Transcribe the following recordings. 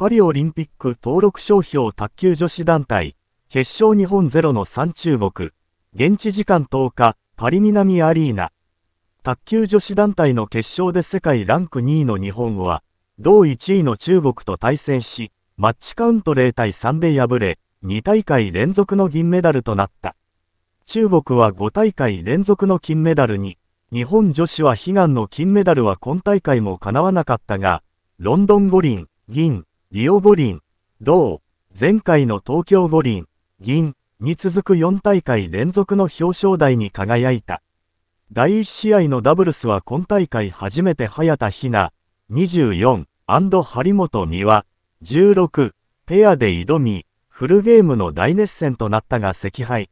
パリオリンピック登録商標卓球女子団体、決勝日本ゼロの3中国、現地時間10日、パリ南アリーナ。卓球女子団体の決勝で世界ランク2位の日本は、同1位の中国と対戦し、マッチカウント0対3で敗れ、2大会連続の銀メダルとなった。中国は5大会連続の金メダルに、日本女子は悲願の金メダルは今大会も叶わなかったが、ロンドン五輪、銀、リオ五輪、銅、前回の東京五輪、銀に続く4大会連続の表彰台に輝いた。第1試合のダブルスは今大会初めて早田ひな、24、張本美和、16、ペアで挑み、フルゲームの大熱戦となったが惜敗。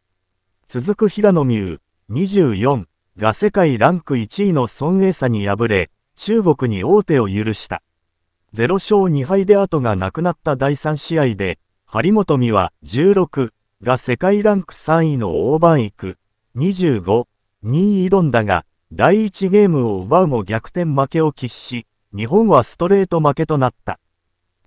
続く平野美宇、24、が世界ランク1位の孫エサに敗れ、中国に王手を許した。0勝2敗で後がなくなった第3試合で、張本美は16が世界ランク3位の大番育25、2位挑んだが、第1ゲームを奪うも逆転負けを喫し、日本はストレート負けとなった。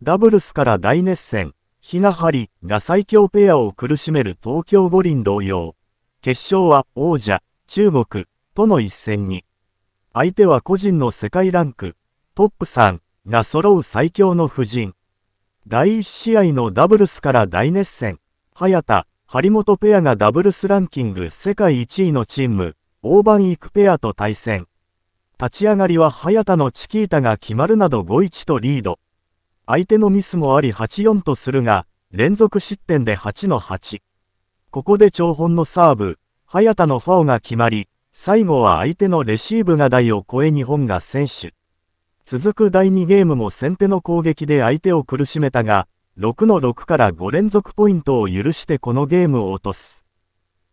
ダブルスから大熱戦、ひなはりが最強ペアを苦しめる東京五輪同様、決勝は王者、中国との一戦に、相手は個人の世界ランク、トップ3、が揃う最強の布陣。第1試合のダブルスから大熱戦。早田、張本ペアがダブルスランキング世界1位のチーム、大番行くペアと対戦。立ち上がりは早田のチキータが決まるなど5-1とリード。相手のミスもあり8-4とするが、連続失点で8の8。ここで長本のサーブ、早田のファオが決まり、最後は相手のレシーブが台を超え日本が選手。続く第2ゲームも先手の攻撃で相手を苦しめたが、6の6から5連続ポイントを許してこのゲームを落とす。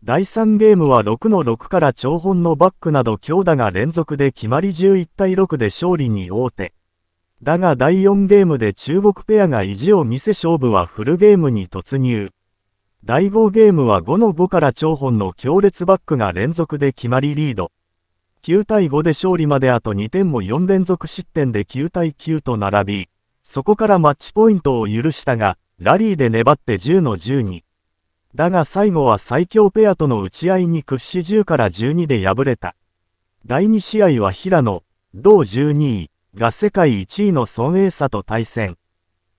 第3ゲームは6の6から長本のバックなど強打が連続で決まり11対6で勝利に王手。だが第4ゲームで中国ペアが意地を見せ勝負はフルゲームに突入。第5ゲームは5の5から長本の強烈バックが連続で決まりリード。9対5で勝利まであと2点も4連続失点で9対9と並び、そこからマッチポイントを許したが、ラリーで粘って10の12。だが最後は最強ペアとの打ち合いに屈し10から12で敗れた。第2試合は平野、同12位が世界1位の孫英差と対戦。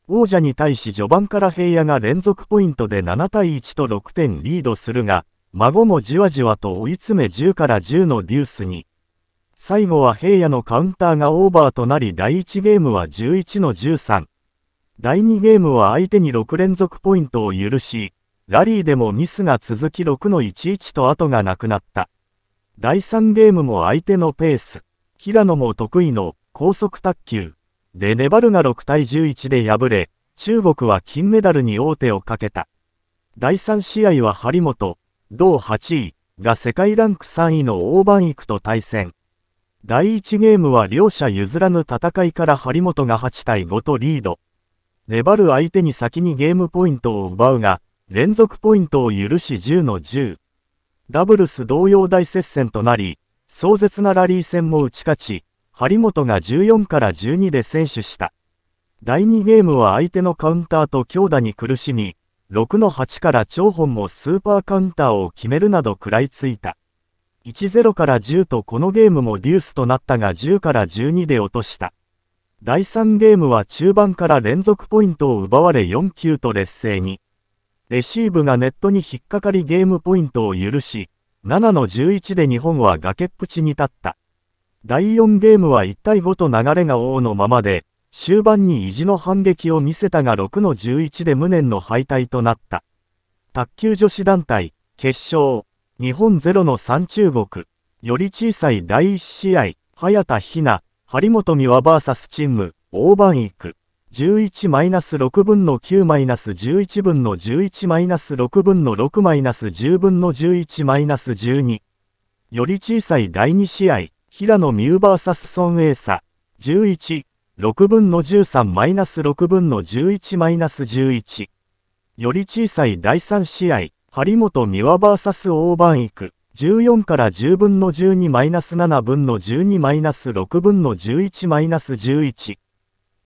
王者に対し序盤から平野が連続ポイントで7対1と6点リードするが、孫もじわじわと追い詰め10から10のデュースに。最後は平野のカウンターがオーバーとなり第1ゲームは11の13。第2ゲームは相手に6連続ポイントを許し、ラリーでもミスが続き6の11と後がなくなった。第3ゲームも相手のペース、平野も得意の高速卓球で粘るが6対11で敗れ、中国は金メダルに王手をかけた。第3試合は張本、同8位が世界ランク3位の大番くと対戦。第1ゲームは両者譲らぬ戦いから張本が8対5とリード。粘る相手に先にゲームポイントを奪うが、連続ポイントを許し10の10。ダブルス同様大接戦となり、壮絶なラリー戦も打ち勝ち、張本が14から12で選手した。第2ゲームは相手のカウンターと強打に苦しみ、6の8から長本もスーパーカウンターを決めるなど食らいついた。1-0から10とこのゲームもデュースとなったが10から12で落とした。第3ゲームは中盤から連続ポイントを奪われ4球と劣勢に。レシーブがネットに引っかかりゲームポイントを許し、7の11で日本は崖っぷちに立った。第4ゲームは1対5と流れが王のままで、終盤に意地の反撃を見せたが6の11で無念の敗退となった。卓球女子団体、決勝。日本ゼロの三中国。より小さい第一試合。早田ひな、張本美和 VS チーム、大番行く。11マイナス6分の9マイナス11分の11マイナス6分の6マイナス10分の11マイナス12。より小さい第二試合、平野美宇 VS 孫栄沙。11、6分の13マイナス6分の11マイナス11。より小さい第三試合、張本美和 VS 大番育14から10分の12マイナス7分の12マイナス6分の11マイナス11